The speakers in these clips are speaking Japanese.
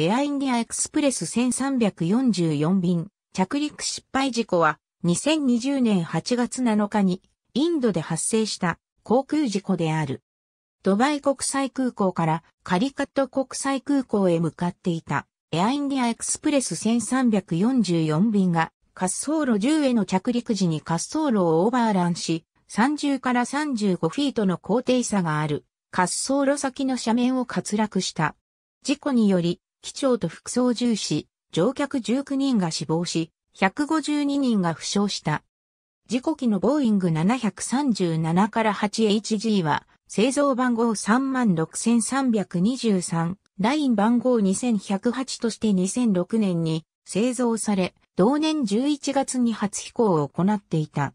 エアインディアエクスプレス1344便着陸失敗事故は2020年8月7日にインドで発生した航空事故である。ドバイ国際空港からカリカット国際空港へ向かっていたエアインディアエクスプレス1344便が滑走路10への着陸時に滑走路をオーバーランし30から35フィートの高低差がある滑走路先の斜面を滑落した。事故により機長と副操縦士、乗客19人が死亡し、152人が負傷した。事故機のボーイング737から 8HG は、製造番号36323、ライン番号2108として2006年に製造され、同年11月に初飛行を行っていた。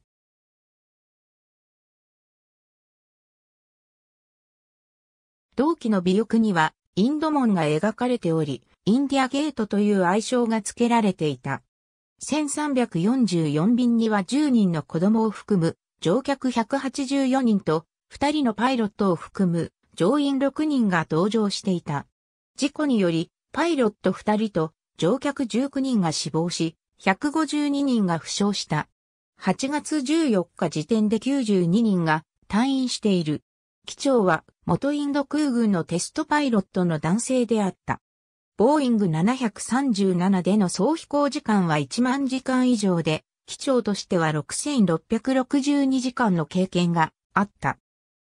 同期の尾翼には、インド門が描かれており、インディアゲートという愛称が付けられていた。1344便には10人の子供を含む乗客184人と2人のパイロットを含む乗員6人が同乗していた。事故によりパイロット2人と乗客19人が死亡し、152人が負傷した。8月14日時点で92人が退院している。機長は元インド空軍のテストパイロットの男性であった。ボーイング737での総飛行時間は1万時間以上で、機長としては6662時間の経験があった。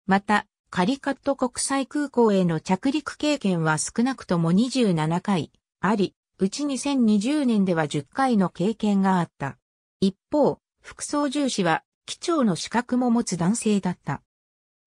また、カリカット国際空港への着陸経験は少なくとも27回あり、うち2020年では10回の経験があった。一方、副操縦士は機長の資格も持つ男性だった。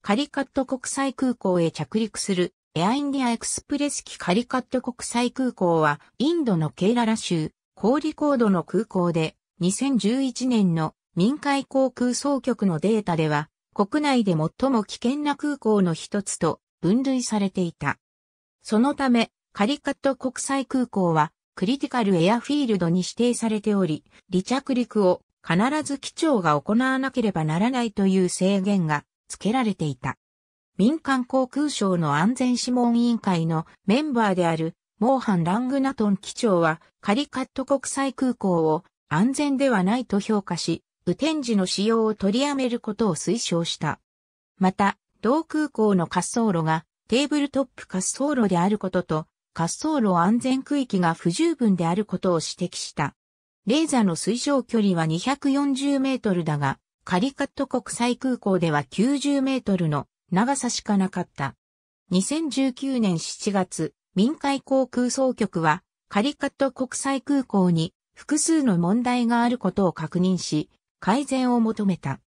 カリカット国際空港へ着陸するエアインディアエクスプレス機カリカット国際空港はインドのケイララ州コーリコードの空港で2011年の民海航空総局のデータでは国内で最も危険な空港の一つと分類されていた。そのためカリカット国際空港はクリティカルエアフィールドに指定されており離着陸を必ず機長が行わなければならないという制限が付けられていた。民間航空省の安全諮問委員会のメンバーであるモーハン・ラングナトン機長はカリカット国際空港を安全ではないと評価し、雨天時の使用を取りやめることを推奨した。また、同空港の滑走路がテーブルトップ滑走路であることと、滑走路安全区域が不十分であることを指摘した。レーザーの推奨距離は240メートルだが、カリカット国際空港では90メートルの長さしかなかった。2019年7月、民海航空総局はカリカット国際空港に複数の問題があることを確認し、改善を求めた。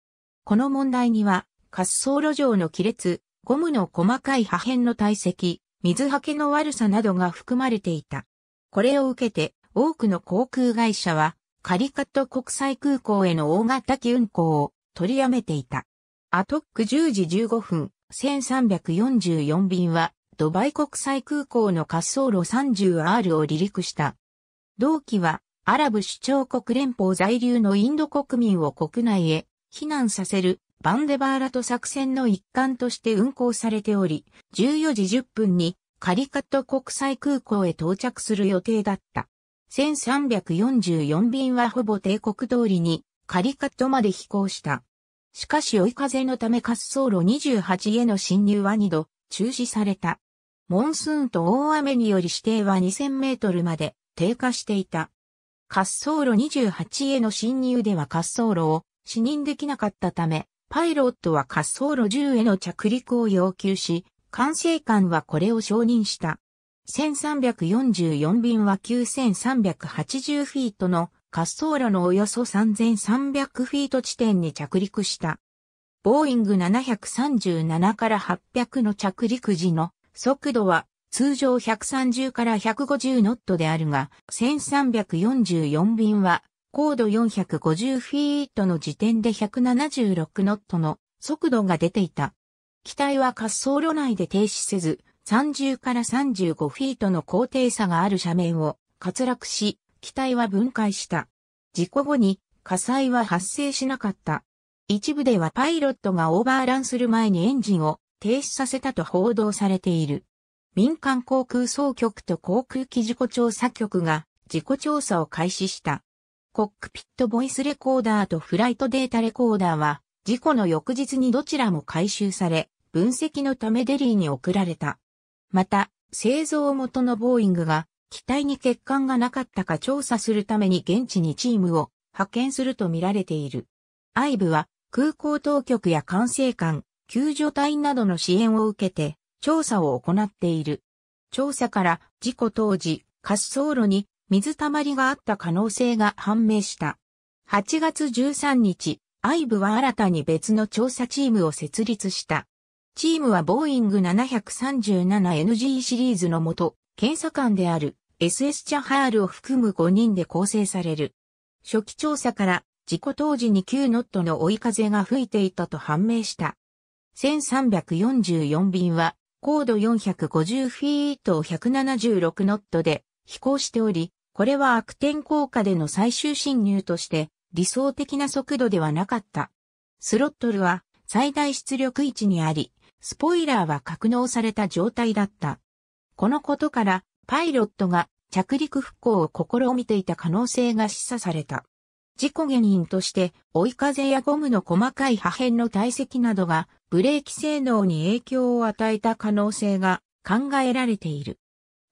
この問題には、滑走路上の亀裂、ゴムの細かい破片の堆積、水はけの悪さなどが含まれていた。これを受けて、多くの航空会社は、カリカット国際空港への大型機運航を取りやめていた。アトック10時15分、1344便は、ドバイ国際空港の滑走路 30R を離陸した。同機は、アラブ首長国連邦在留のインド国民を国内へ避難させるバンデバーラト作戦の一環として運航されており、14時10分にカリカット国際空港へ到着する予定だった。1344便はほぼ帝国通りにカリカットまで飛行した。しかし追い風のため滑走路28への侵入は2度中止された。モンスーンと大雨により指定は2000メートルまで低下していた。滑走路28への侵入では滑走路を視認できなかったため、パイロットは滑走路10への着陸を要求し、管制官はこれを承認した。1344便は9380フィートの滑走路のおよそ3300フィート地点に着陸した。ボーイング737から800の着陸時の速度は通常130から150ノットであるが、1344便は高度450フィートの時点で176ノットの速度が出ていた。機体は滑走路内で停止せず、30から35フィートの高低差がある斜面を滑落し、機体は分解した。事故後に火災は発生しなかった。一部ではパイロットがオーバーランする前にエンジンを停止させたと報道されている。民間航空総局と航空機事故調査局が事故調査を開始した。コックピットボイスレコーダーとフライトデータレコーダーは事故の翌日にどちらも回収され、分析のためデリーに送られた。また、製造元のボーイングが、機体に欠陥がなかったか調査するために現地にチームを派遣すると見られている。IVE は空港当局や管制官、救助隊などの支援を受けて調査を行っている。調査から事故当時、滑走路に水たまりがあった可能性が判明した。8月13日、IVE は新たに別の調査チームを設立した。チームはボーイング 737NG シリーズのもと、検査官である SS チャハールを含む5人で構成される。初期調査から事故当時に9ノットの追い風が吹いていたと判明した。1344便は高度450フィートを176ノットで飛行しており、これは悪天効果での最終侵入として理想的な速度ではなかった。スロットルは最大出力位置にあり、スポイラーは格納された状態だった。このことから、パイロットが着陸復興を試みていた可能性が示唆された。事故原因として、追い風やゴムの細かい破片の体積などが、ブレーキ性能に影響を与えた可能性が考えられている。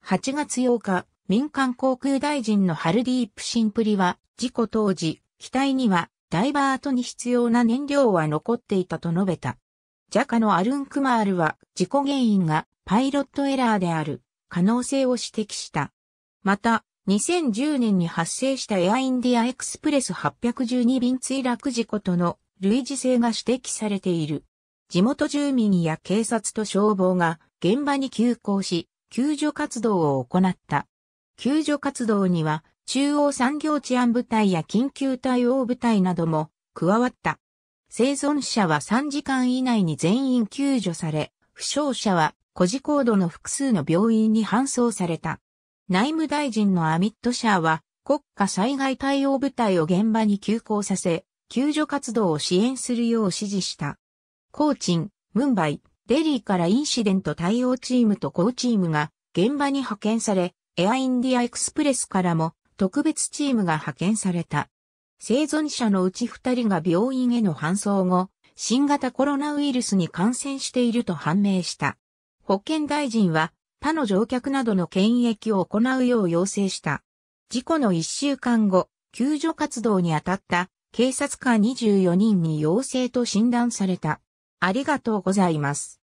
8月8日、民間航空大臣のハルディープ・シンプリは、事故当時、機体にはダイバー後に必要な燃料は残っていたと述べた。ジャカのアルン・クマールは事故原因がパイロットエラーである可能性を指摘した。また、2010年に発生したエアインディアエクスプレス812便墜落事故との類似性が指摘されている。地元住民や警察と消防が現場に急行し、救助活動を行った。救助活動には中央産業治安部隊や緊急対応部隊なども加わった。生存者は3時間以内に全員救助され、負傷者は孤児高度の複数の病院に搬送された。内務大臣のアミット・シャーは国家災害対応部隊を現場に急行させ、救助活動を支援するよう指示した。コーチン、ムンバイ、デリーからインシデント対応チームとコーチームが現場に派遣され、エアインディアエクスプレスからも特別チームが派遣された。生存者のうち2人が病院への搬送後、新型コロナウイルスに感染していると判明した。保健大臣は他の乗客などの検疫を行うよう要請した。事故の1週間後、救助活動に当たった警察官24人に陽性と診断された。ありがとうございます。